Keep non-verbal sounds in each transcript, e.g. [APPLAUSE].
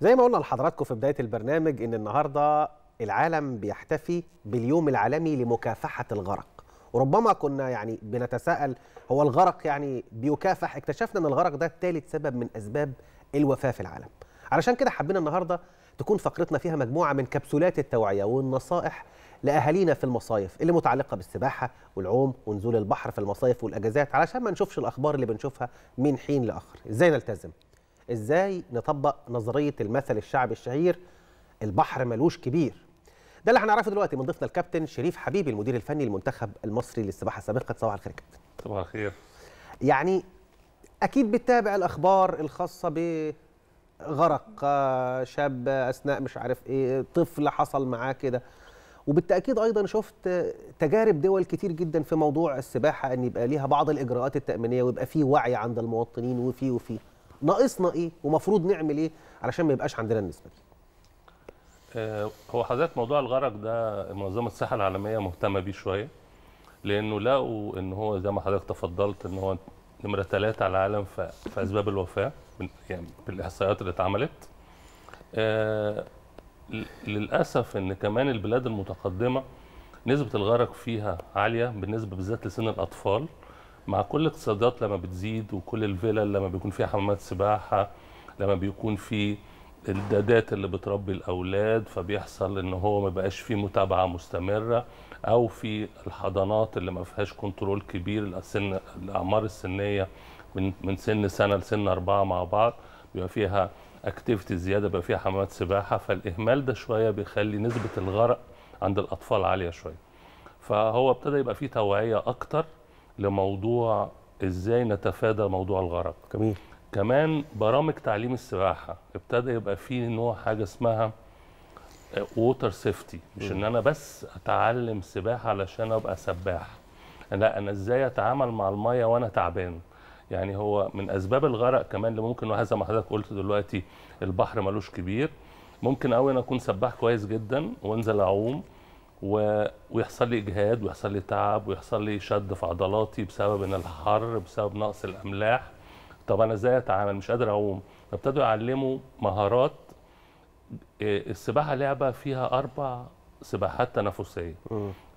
زي ما قلنا لحضراتكم في بدايه البرنامج ان النهارده العالم بيحتفي باليوم العالمي لمكافحه الغرق وربما كنا يعني بنتساءل هو الغرق يعني بيكافح اكتشفنا ان الغرق ده ثالث سبب من اسباب الوفاه في العالم علشان كده حبينا النهارده تكون فقرتنا فيها مجموعه من كبسولات التوعيه والنصائح لاهالينا في المصايف اللي متعلقه بالسباحه والعوم ونزول البحر في المصايف والاجازات علشان ما نشوفش الاخبار اللي بنشوفها من حين لاخر ازاي نلتزم ازاي نطبق نظريه المثل الشعبي الشهير البحر ملوش كبير ده اللي هنعرفه دلوقتي من ضيفنا الكابتن شريف حبيبي المدير الفني للمنتخب المصري للسباحه السابقه صباح الخير كابتن صباح الخير يعني اكيد بتتابع الاخبار الخاصه ب غرق شاب اثناء مش عارف ايه طفل حصل معاه كده وبالتاكيد ايضا شفت تجارب دول كتير جدا في موضوع السباحه ان يبقى ليها بعض الاجراءات التامينيه ويبقى في وعي عند المواطنين وفي وفي ناقصنا ايه ومفروض نعمل ايه علشان ما يبقاش عندنا النسبه دي آه، هو حضرتك موضوع الغرق ده منظمه الصحه العالميه مهتمه بيه شويه لانه لقوا ان هو زي ما حضرتك تفضلت ان هو نمره ثلاثه على العالم في اسباب الوفاه يعني بالاحصائيات اللي اتعملت آه للاسف ان كمان البلاد المتقدمه نسبه الغرق فيها عاليه بالنسبه بالذات لسن الاطفال مع كل الاقتصادات لما بتزيد وكل الفلل لما بيكون فيها حمامات سباحه لما بيكون في الدادات اللي بتربي الاولاد فبيحصل ان هو ما بقاش فيه متابعه مستمره او في الحضانات اللي ما فيهاش كنترول كبير السن الاعمار السنيه من من سن سنه لسن اربعه مع بعض بيبقى فيها اكتيفيتي زياده بيبقى فيها حمامات سباحه فالاهمال ده شويه بيخلي نسبه الغرق عند الاطفال عاليه شويه فهو ابتدى يبقى فيه توعيه اكتر لموضوع ازاي نتفادى موضوع الغرق جميل كمان برامج تعليم السباحه ابتدى يبقى فيه نوع حاجه اسمها ووتر سيفتي مش ان انا بس اتعلم سباحه علشان ابقى سباح لا انا ازاي اتعامل مع الميه وانا تعبان يعني هو من اسباب الغرق كمان اللي ممكن وهذا ما حضرتك قلت دلوقتي البحر ملوش كبير ممكن قوي انا اكون سباح كويس جدا وانزل اعوم و... ويحصل لي اجهاد ويحصل لي تعب ويحصل لي شد في عضلاتي بسبب ان الحر بسبب نقص الاملاح طب انا ازاي اتعامل مش قادر اعوم فابتدوا يعلموا مهارات آه، السباحه لعبه فيها اربع سباحات تنافسيه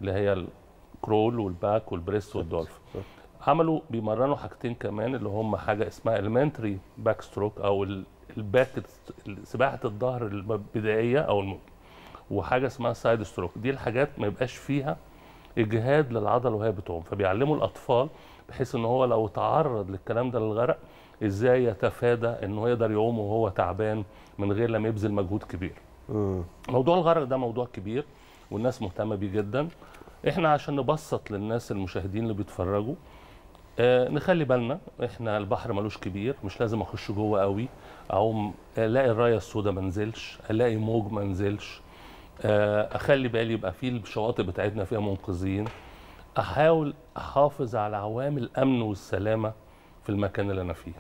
اللي هي الكرول والباك والبريست والدولف عملوا بيمرنوا حاجتين كمان اللي هم حاجه اسمها المنتري باك ستروك او الباك سباحه الظهر البدائيه او وحاجه اسمها سايد ستروك دي الحاجات ما يبقاش فيها اجهاد للعضله وهي بتقوم فبيعلموا الاطفال بحيث ان هو لو تعرض للكلام ده للغرق ازاي يتفادى انه يقدر يقوم وهو تعبان من غير لما يبذل مجهود كبير موضوع الغرق ده موضوع كبير والناس مهتمه بيه جدا احنا عشان نبسط للناس المشاهدين اللي بيتفرجوا آه نخلي بالنا احنا البحر ملوش كبير مش لازم اخش جوه قوي اعوم الاقي الرايه السوداء ما انزلش الاقي موج ما انزلش آه، اخلي بالي يبقى في الشواطئ بتاعتنا فيها منقذين احاول احافظ على عوامل الامن والسلامه في المكان اللي انا فيه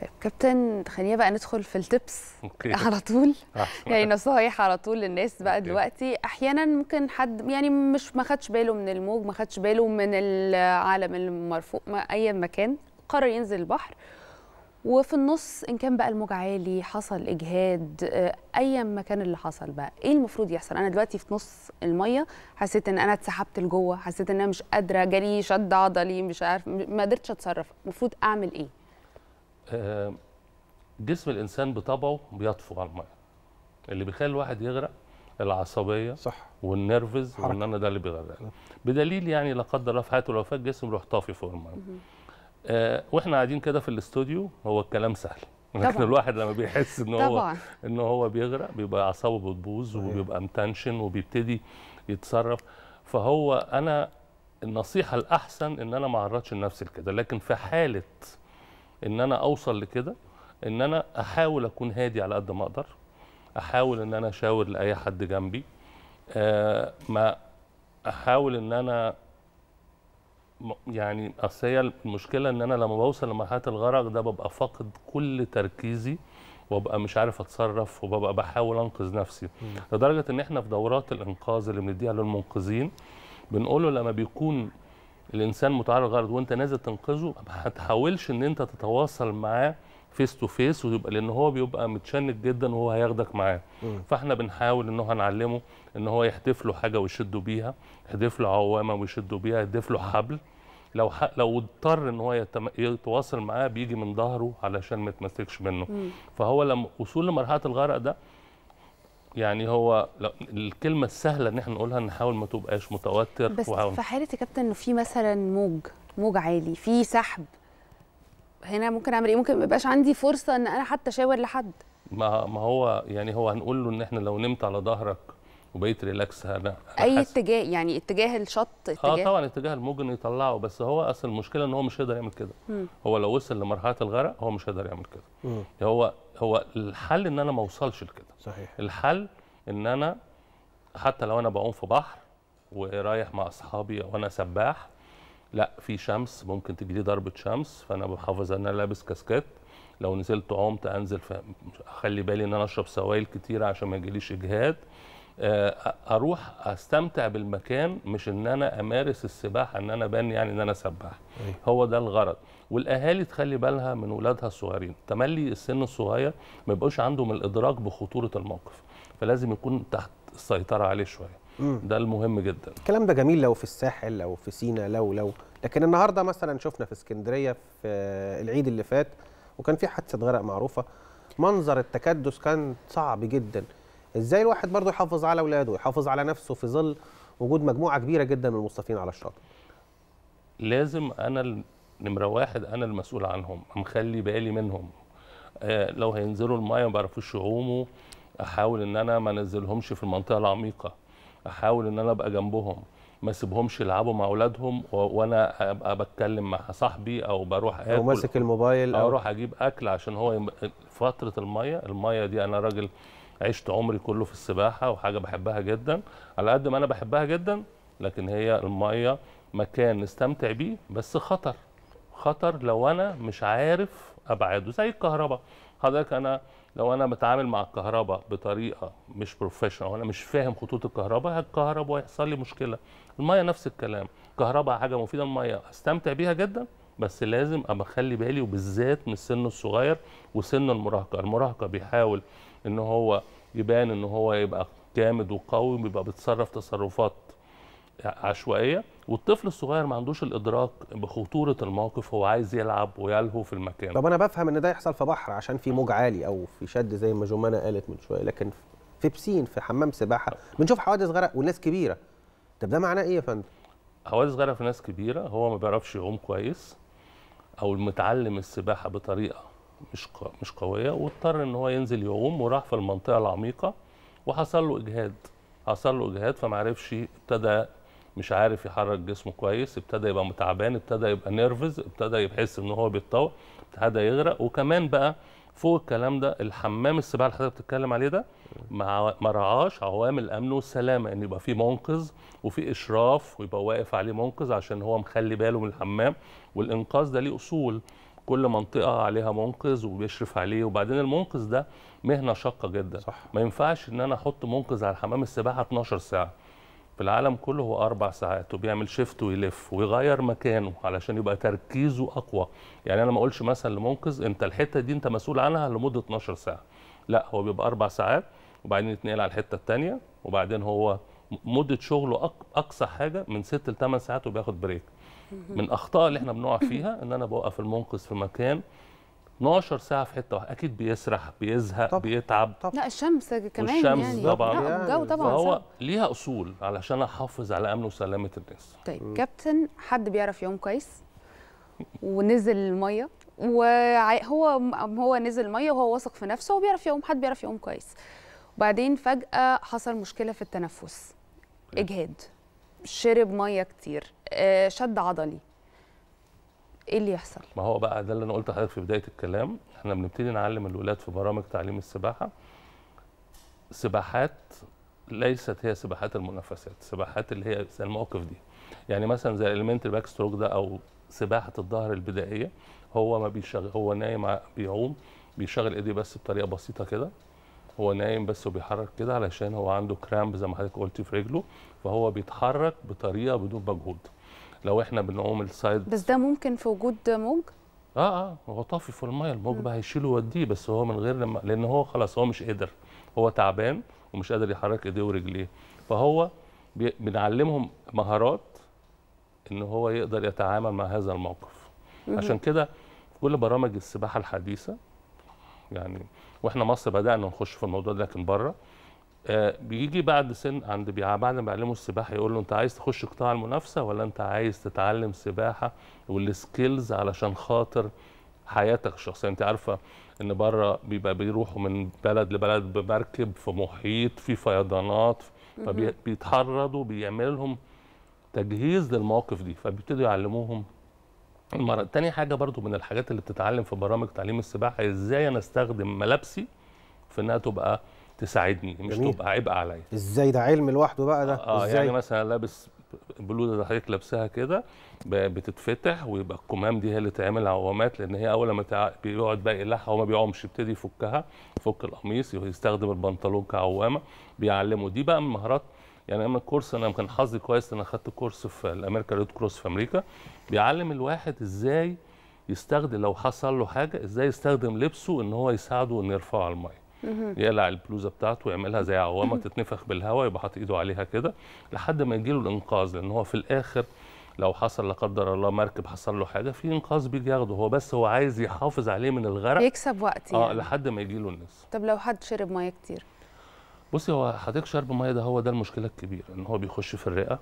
طيب كابتن خلينا بقى ندخل في التبس أوكي. [LAUGHS] على طول [LAUGHS] آه. يعني نصايح على طول للناس بقى دلوقتي احيانا ممكن حد يعني مش ما خدش باله من الموج ما خدش باله من العالم المرفوق ما اي مكان قرر ينزل البحر وفي النص ان كان بقى الموج عالي حصل اجهاد آه، ايا ما كان اللي حصل بقى ايه المفروض يحصل انا دلوقتي في نص الميه حسيت ان انا اتسحبت لجوه حسيت ان انا مش قادره جالي شد عضلي مش عارف ما قدرتش اتصرف المفروض اعمل ايه آه، جسم الانسان بطبعه بيطفو على الميه اللي بيخلي الواحد يغرق العصبيه صح والنرفز وان انا ده اللي بيغرقني بدليل يعني لا قدر الله في حياته لو فات جسم روح طافي فوق الميه آه، واحنا قاعدين كده في الاستوديو هو الكلام سهل [LAUGHS] لكن طبعا. الواحد لما بيحس ان هو طبعا. ان هو بيغرق بيبقى اعصابه بتبوظ وبيبقى متنشن وبيبتدي يتصرف فهو انا النصيحه الاحسن ان انا ما اعرضش نفسي لكده لكن في حاله ان انا اوصل لكده ان انا احاول اكون هادي على قد ما اقدر احاول ان انا اشاور لاي حد جنبي آه ما احاول ان انا يعني اصل هي المشكله ان انا لما بوصل لمرحله الغرق ده ببقى فاقد كل تركيزي وابقى مش عارف اتصرف وببقى بحاول انقذ نفسي م. لدرجه ان احنا في دورات الانقاذ اللي بنديها للمنقذين بنقول له لما بيكون الانسان متعرض لغرض وانت نازل تنقذه ما تحاولش ان انت تتواصل معاه فيس تو فيس ويبقى لان هو بيبقى متشنج جدا وهو هياخدك معاه فاحنا بنحاول ان هو نعلمه ان هو يحدف له حاجه ويشدوا بيها يحدف له عوامه ويشدوا بيها يحدف له حبل لو لو اضطر ان هو يتواصل معاه بيجي من ظهره علشان ما يتمسكش منه مم. فهو لما وصول لمرحله الغرق ده يعني هو الكلمه السهله ان احنا نقولها نحاول ما تبقاش متوتر بس وحاول. في حاله يا كابتن انه في مثلا موج موج عالي في سحب هنا ممكن اعمل ايه ممكن ما يبقاش عندي فرصه ان انا حتى اشاور لحد ما ما هو يعني هو هنقول له ان احنا لو نمت على ظهرك وبقيت ريلاكس انا, اي اتجاه يعني اتجاه الشط آه اتجاه اه طبعا اتجاه انه يطلعه بس هو اصل المشكله ان هو مش هيقدر يعمل كده هو لو وصل لمرحله الغرق هو مش هيقدر يعمل كده هو هو الحل ان انا ما اوصلش لكده صحيح الحل ان انا حتى لو انا بعوم في بحر ورايح مع اصحابي وانا سباح لا في شمس ممكن تجي لي ضربه شمس فانا بحافظ ان انا لابس كاسكيت لو نزلت عمت انزل اخلي بالي ان انا اشرب سوائل كتير عشان ما يجيليش اجهاد آه، اروح استمتع بالمكان مش ان انا امارس السباحه ان انا بان يعني ان انا سباح أيوه. هو ده الغرض والاهالي تخلي بالها من اولادها الصغيرين تملي السن الصغير ما يبقوش عندهم الادراك بخطوره الموقف فلازم يكون تحت السيطره عليه شويه ده المهم جدا الكلام ده جميل لو في الساحل لو في سينا لو لو لكن النهارده مثلا شفنا في اسكندريه في العيد اللي فات وكان في حادثه غرق معروفه منظر التكدس كان صعب جدا ازاي الواحد برضه يحافظ على اولاده ويحافظ على نفسه في ظل وجود مجموعه كبيره جدا من المصطفين على الشاطئ لازم انا نمره واحد انا المسؤول عنهم مخلي بالي منهم آه لو هينزلوا المايه ما بعرفوش يعوموا احاول ان انا ما انزلهمش في المنطقه العميقه احاول ان انا ابقى جنبهم ما اسيبهمش يلعبوا مع اولادهم وانا ابقى بتكلم مع صاحبي او بروح اكل او ماسك الموبايل او اروح اجيب اكل عشان هو فتره الميه الميه دي انا راجل عشت عمري كله في السباحه وحاجه بحبها جدا على قد ما انا بحبها جدا لكن هي الميه مكان نستمتع بيه بس خطر خطر لو انا مش عارف ابعاده زي الكهرباء حضرتك انا لو انا بتعامل مع الكهرباء بطريقه مش بروفيشنال وانا مش فاهم خطوط الكهرباء هتكهرب وهيحصل لي مشكله الميه نفس الكلام الكهرباء حاجه مفيده الميه استمتع بيها جدا بس لازم ابقى اخلي بالي وبالذات من السن الصغير وسن المراهقه المراهقه بيحاول ان هو يبان ان هو يبقى جامد وقوي بيبقى بيتصرف تصرفات عشوائيه والطفل الصغير ما عندوش الادراك بخطوره الموقف هو عايز يلعب ويلهو في المكان طب انا بفهم ان ده يحصل في بحر عشان في موج عالي او في شد زي ما جمانه قالت من شويه لكن في بسين في حمام سباحه بنشوف حوادث غرق والناس كبيره طب ده معناه ايه يا فندم حوادث غرق في ناس كبيره هو ما بيعرفش يعوم كويس او المتعلم السباحه بطريقه مش مش قويه واضطر ان هو ينزل يعوم وراح في المنطقه العميقه وحصل له اجهاد حصل له اجهاد فما عرفش ابتدى مش عارف يحرك جسمه كويس ابتدى يبقى متعبان ابتدى يبقى نيرفز ابتدى يحس ان هو بيتطور ابتدى يغرق وكمان بقى فوق الكلام ده الحمام السباحه اللي حضرتك بتتكلم عليه ده ما رعاش عوامل الامن والسلامه ان يبقى في منقذ وفي اشراف ويبقى واقف عليه منقذ عشان هو مخلي باله من الحمام والانقاذ ده ليه اصول كل منطقه عليها منقذ وبيشرف عليه وبعدين المنقذ ده مهنه شاقه جدا صح. ما ينفعش ان انا احط منقذ على حمام السباحه 12 ساعه في العالم كله هو أربع ساعات وبيعمل شيفت ويلف ويغير مكانه علشان يبقى تركيزه أقوى يعني أنا ما أقولش مثلا لمنقذ أنت الحتة دي أنت مسؤول عنها لمدة 12 ساعة لا هو بيبقى أربع ساعات وبعدين يتنقل على الحتة التانية وبعدين هو مدة شغله أقصى حاجة من 6 ل 8 ساعات وبياخد بريك من أخطاء اللي احنا بنقع فيها إن أنا بوقف المنقذ في مكان 12 ساعه في حته واحده اكيد بيسرح بيزهق طب. بيتعب طب. لا الشمس كمان والشمس يعني طبعا لا الجو يعني. طبعا فهو ليها اصول علشان احافظ على امن وسلامه الناس طيب م. كابتن حد بيعرف يوم كويس ونزل الميه وهو هو نزل الميه وهو واثق في نفسه وبيعرف يقوم حد بيعرف يقوم كويس وبعدين فجاه حصل مشكله في التنفس إيه؟ اجهاد شرب ميه كتير آه، شد عضلي ايه اللي يحصل؟ ما هو بقى ده اللي انا قلت لحضرتك في بدايه الكلام احنا بنبتدي نعلم الولاد في برامج تعليم السباحه سباحات ليست هي سباحات المنافسات سباحات اللي هي زي المواقف دي يعني مثلا زي المنت باك ستروك ده او سباحه الظهر البدائيه هو ما بيشغل هو نايم بيعوم بيشغل ايديه بس بطريقه بسيطه كده هو نايم بس وبيحرك كده علشان هو عنده كرامب زي ما حضرتك قلتي في رجله فهو بيتحرك بطريقه بدون مجهود لو احنا بنعوم السايد بس ده ممكن في وجود موج اه اه هو طافي في الميه الموج بقى هيشيله ويوديه بس هو من غير لما لان هو خلاص هو مش قادر هو تعبان ومش قادر يحرك ايديه ورجليه فهو بي... بنعلمهم مهارات ان هو يقدر يتعامل مع هذا الموقف مم. عشان كده كل برامج السباحه الحديثه يعني واحنا مصر بدانا نخش في الموضوع ده لكن بره آه، بيجي بعد سن عند آه، بعد ما بيعلمه السباحه يقول له انت عايز تخش قطاع المنافسه ولا انت عايز تتعلم سباحه والسكيلز علشان خاطر حياتك الشخصيه انت عارفه ان بره بيبقى بيروحوا من بلد لبلد بمركب في محيط في فيضانات فبيتحرضوا بيعمل لهم تجهيز للمواقف دي فبيبتدوا يعلموهم المرة تاني حاجة برضو من الحاجات اللي بتتعلم في برامج تعليم السباحة ازاي انا استخدم ملابسي في انها تبقى تساعدني مش جميل. تبقى عبء عليا ازاي ده علم لوحده بقى ده اه إزاي؟ يعني مثلا لابس بلوزه اللي حضرتك لابسها كده بتتفتح ويبقى الكمام دي هي اللي تعمل عوامات لان هي اول ما بيقعد بقى يقلعها وما بيعومش يبتدي يفكها يفك القميص يستخدم البنطلون كعوامه بيعلمه دي بقى من مهارات يعني انا الكورس انا كان حظي كويس انا خدت كورس في الامريكا ريد كروس في امريكا بيعلم الواحد ازاي يستخدم لو حصل له حاجه ازاي يستخدم لبسه ان هو يساعده انه يرفعه على الميه يقلع البلوزه بتاعته ويعملها زي عوامه تتنفخ بالهواء يبقى حاطط ايده عليها كده لحد ما يجي له الانقاذ لان هو في الاخر لو حصل لا قدر الله مركب حصل له حاجه في انقاذ بيجي ياخده هو بس هو عايز يحافظ عليه من الغرق يكسب وقت آه، يعني. اه لحد ما يجي له الناس طب لو حد شرب ميه كتير بصي هو حضرتك شرب ميه ده هو ده المشكله الكبيره ان هو بيخش في الرئه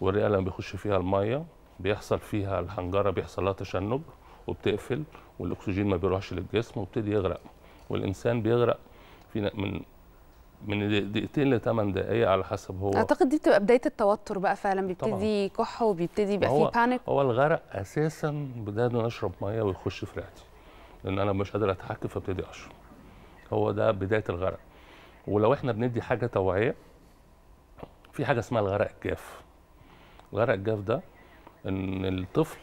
والرئه لما بيخش فيها الميه بيحصل فيها الحنجره بيحصل لها تشنج وبتقفل والاكسجين ما بيروحش للجسم وبتدي يغرق والانسان بيغرق في من من دقيقتين لثمان دقائق على حسب هو اعتقد دي بتبقى بدايه التوتر بقى فعلا بيبتدي كح وبيبتدي يبقى فيه بانيك هو الغرق اساسا بدايه انه اشرب ميه ويخش في رئتي لان انا مش قادر اتحكم فابتدي اشرب هو ده بدايه الغرق ولو احنا بندي حاجه توعيه في حاجه اسمها الغرق الجاف الغرق الجاف ده ان الطفل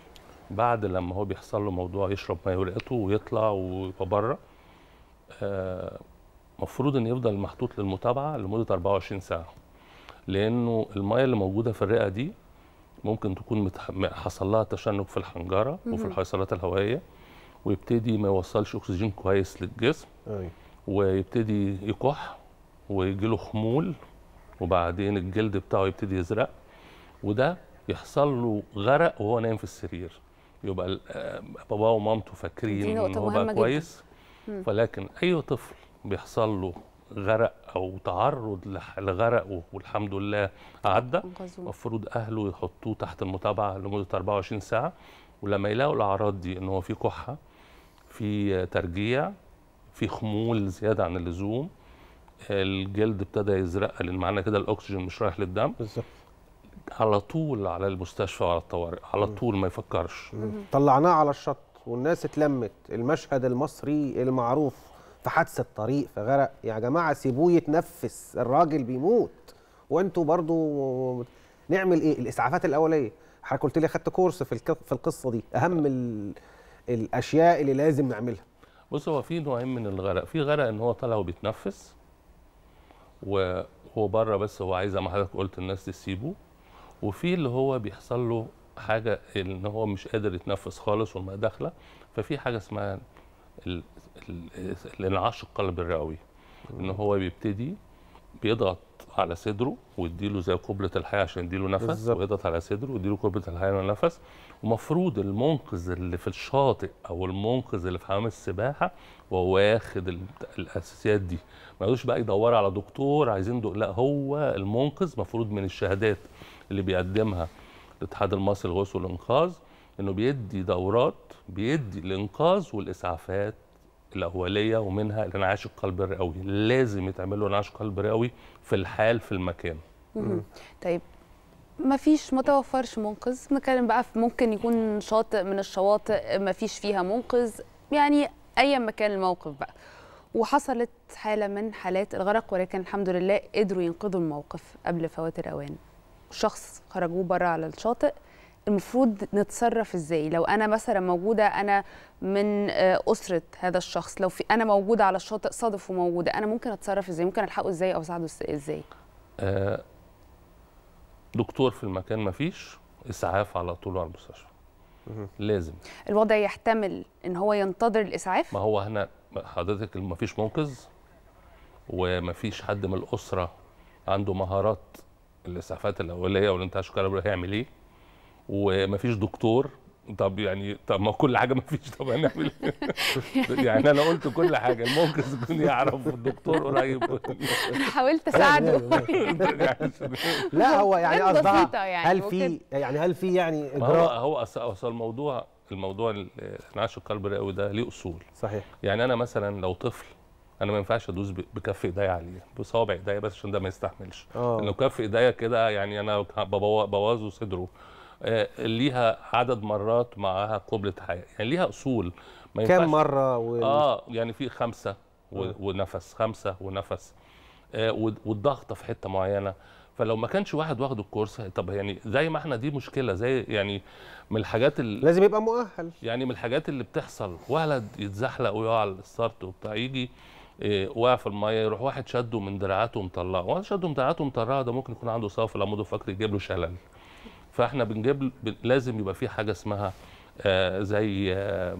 بعد لما هو بيحصل له موضوع يشرب ميه ورئته ويطلع ويبقى بره آه، مفروض ان يفضل محطوط للمتابعه لمده 24 ساعه لانه الميه اللي موجوده في الرئه دي ممكن تكون حصل لها تشنج في الحنجره وفي الحيصلات الهوائيه ويبتدي ما يوصلش اكسجين كويس للجسم أي. ويبتدي يكح ويجي له خمول وبعدين الجلد بتاعه يبتدي يزرق وده يحصل له غرق وهو نايم في السرير يبقى آه، باباه ومامته فاكرين ان هو بقى كويس ولكن اي طفل بيحصل له غرق او تعرض لغرقه والحمد لله عدى المفروض اهله يحطوه تحت المتابعه لمده 24 ساعه ولما يلاقوا الاعراض دي ان هو في كحه في ترجيع في خمول زياده عن اللزوم الجلد ابتدى يزرق لان معنى كده الاكسجين مش رايح للدم بالظبط على طول على المستشفى وعلى الطوارئ على طول ما يفكرش طلعناه على الشط والناس اتلمت المشهد المصري المعروف في حادثه طريق في غرق يا جماعه سيبوه يتنفس الراجل بيموت وانتوا برضو نعمل ايه الاسعافات الاوليه حضرتك قلت لي اخذت كورس في في القصه دي اهم الاشياء اللي لازم نعملها بص هو في نوعين من الغرق في غرق ان هو طالع وبيتنفس وهو بره بس هو عايز زي ما حضرتك قلت الناس تسيبه وفي اللي هو بيحصل له حاجه ان هو مش قادر يتنفس خالص والماء داخله ففي حاجه اسمها الانعاش القلب الرئوي ان هو بيبتدي بيضغط على صدره ويديله زي قبله الحياه عشان يديله نفس بالزبط. ويضغط على صدره ويديله قبله الحياه ونفس ومفروض المنقذ اللي في الشاطئ او المنقذ اللي في حمام السباحه وهو واخد الاساسيات دي ما يقعدوش بقى يدور على دكتور عايزين دو... لا هو المنقذ مفروض من الشهادات اللي بيقدمها الاتحاد المصري للغوص والانقاذ انه بيدي دورات بيدي الانقاذ والاسعافات الاوليه ومنها الانعاش القلب الرئوي لازم يتعمل له انعاش قلب رئوي في الحال في المكان طيب ما فيش ما توفرش منقذ نتكلم بقى في ممكن يكون شاطئ من الشواطئ ما فيش فيها منقذ يعني ايا ما كان الموقف بقى وحصلت حاله من حالات الغرق ولكن الحمد لله قدروا ينقذوا الموقف قبل فوات الاوان شخص خرجوه بره على الشاطئ المفروض نتصرف ازاي لو انا مثلا موجوده انا من آه، اسره هذا الشخص لو في انا موجوده على الشاطئ صادف وموجوده انا ممكن اتصرف ازاي ممكن الحقه ازاي او اساعده ازاي آه دكتور في المكان مفيش اسعاف على طول على المستشفى لازم الوضع يحتمل ان هو ينتظر الاسعاف ما هو هنا حضرتك مفيش منقذ ومفيش حد من الاسره عنده مهارات الاسعافات الاوليه والانتعاش الكهربائي هيعمل ايه ومفيش دكتور طب يعني طب ما كل حاجه ما فيش طب هنعمل إيه؟ [LAUGHS] يعني انا قلت كل حاجه الممكن يكون يعرف الدكتور قريب انا حاولت اساعده [LAUGHS] لا هو يعني قصدها يعني هل في يعني هل في يعني اجراء هو اصل الموضوع الموضوع الانعاش القلب الرئوي ده ليه اصول صحيح يعني انا مثلا لو طفل انا ما ينفعش ادوس بكف ايديا عليه بصوابع ايديا بس عشان ده ما يستحملش أوه. لانه كف ايديا كده يعني انا بوظه صدره آه، ليها عدد مرات معاها قبلة حياة يعني ليها أصول ما ينفعش كم مرة و... آه يعني في خمسة و... آه. ونفس خمسة ونفس آه والضغطة في حتة معينة فلو ما كانش واحد واخد الكورس طب يعني زي ما احنا دي مشكله زي يعني من الحاجات اللي لازم يبقى مؤهل يعني من الحاجات اللي بتحصل ولد يتزحلق ويقع على الستارت وبتاع يجي إيه، وقع في الميه يروح واحد شده من دراعاته ومطلعه واحد شده من دراعاته ومطلعه ده ممكن يكون عنده صف العمود الفقري يجيب له شلل فاحنا بنجيب لازم يبقى في حاجه اسمها آه، زي آه،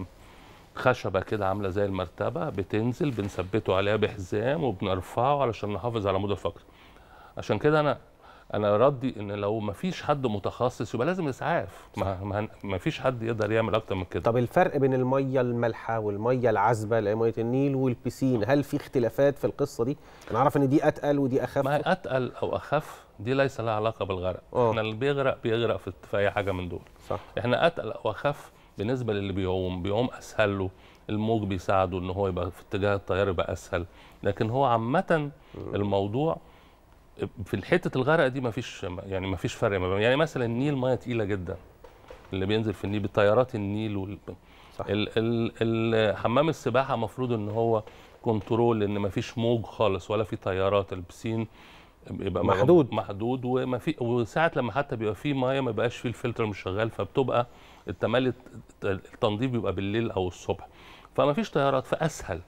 خشبه كده عامله زي المرتبه بتنزل بنثبته عليها بحزام وبنرفعه علشان نحافظ على العمود الفقري عشان كده انا انا ردي ان لو ما فيش حد متخصص يبقى لازم اسعاف ما, ما فيش حد يقدر يعمل اكتر من كده طب الفرق بين الميه المالحه والميه العذبه اللي ميه النيل والبسين هل في اختلافات في القصه دي انا اعرف ان دي اتقل ودي اخف ما هي اتقل او اخف دي ليس لها علاقه بالغرق أوه. احنا اللي بيغرق بيغرق في, في اي حاجه من دول صح. احنا اتقل او اخف بالنسبه للي بيعوم بيعوم اسهل له الموج بيساعده ان هو يبقى في اتجاه التيار يبقى اسهل لكن هو عامه الموضوع في حته الغرق دي مفيش يعني مفيش فرق ما بين يعني مثلا النيل ميه تقيله جدا اللي بينزل في النيل بتيارات النيل وال ال ال ال حمام السباحه المفروض ان هو كنترول ان مفيش موج خالص ولا في تيارات البسين بيبقى محدود محدود وما في وساعه لما حتى بيبقى فيه ميه ما بيبقاش فيه الفلتر مش شغال فبتبقى التملي التنظيف بيبقى بالليل او الصبح فما فيش تيارات فاسهل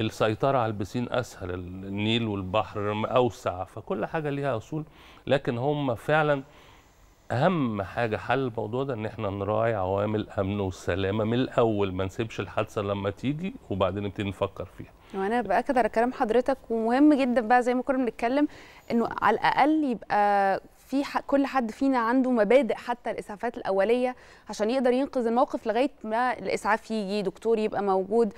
السيطرة على البسين أسهل النيل والبحر أوسع فكل حاجة ليها أصول لكن هم فعلا أهم حاجة حل الموضوع ده إن إحنا نراعي عوامل أمن والسلامة من الأول ما نسيبش الحادثة لما تيجي وبعدين نبتدي نفكر فيها. وانا باكد على كلام حضرتك ومهم جدا بقى زي ما كنا بنتكلم انه على الاقل يبقى في كل حد فينا عنده مبادئ حتى الاسعافات الاوليه عشان يقدر ينقذ الموقف لغايه ما الاسعاف يجي دكتور يبقى موجود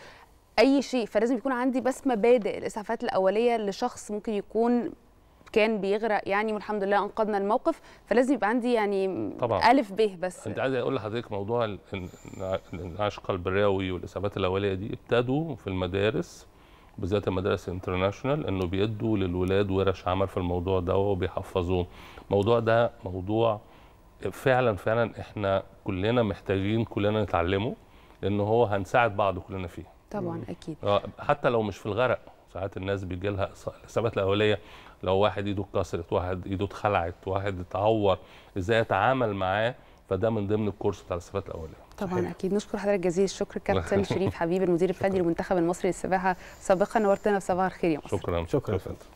اي شيء فلازم يكون عندي بس مبادئ الاسعافات الاوليه لشخص ممكن يكون كان بيغرق يعني والحمد لله انقذنا الموقف فلازم يبقى عندي يعني طبعا. الف ب بس انت عايز اقول لحضرتك موضوع العشق البراوي والاسعافات الاوليه دي ابتدوا في المدارس بالذات المدارس الانترناشونال انه بيدوا للولاد ورش عمل في الموضوع ده وبيحفظوه الموضوع ده موضوع فعلا فعلا احنا كلنا محتاجين كلنا نتعلمه لان هو هنساعد بعض كلنا فيه طبعا اكيد آه، حتى لو مش في الغرق ساعات الناس بيجي لها حسابات الاوليه لو واحد ايده اتكسرت واحد ايده اتخلعت واحد اتعور ازاي اتعامل معاه فده من ضمن الكورس بتاع الحسابات الاوليه طبعا صحيح. اكيد نشكر حضرتك جزيل الشكر كابتن [LAUGHS] شريف حبيب المدير الفني للمنتخب المصري للسباحه سابقا نورتنا بصباح الخير يا مصر شكرا شكرا, شكرا.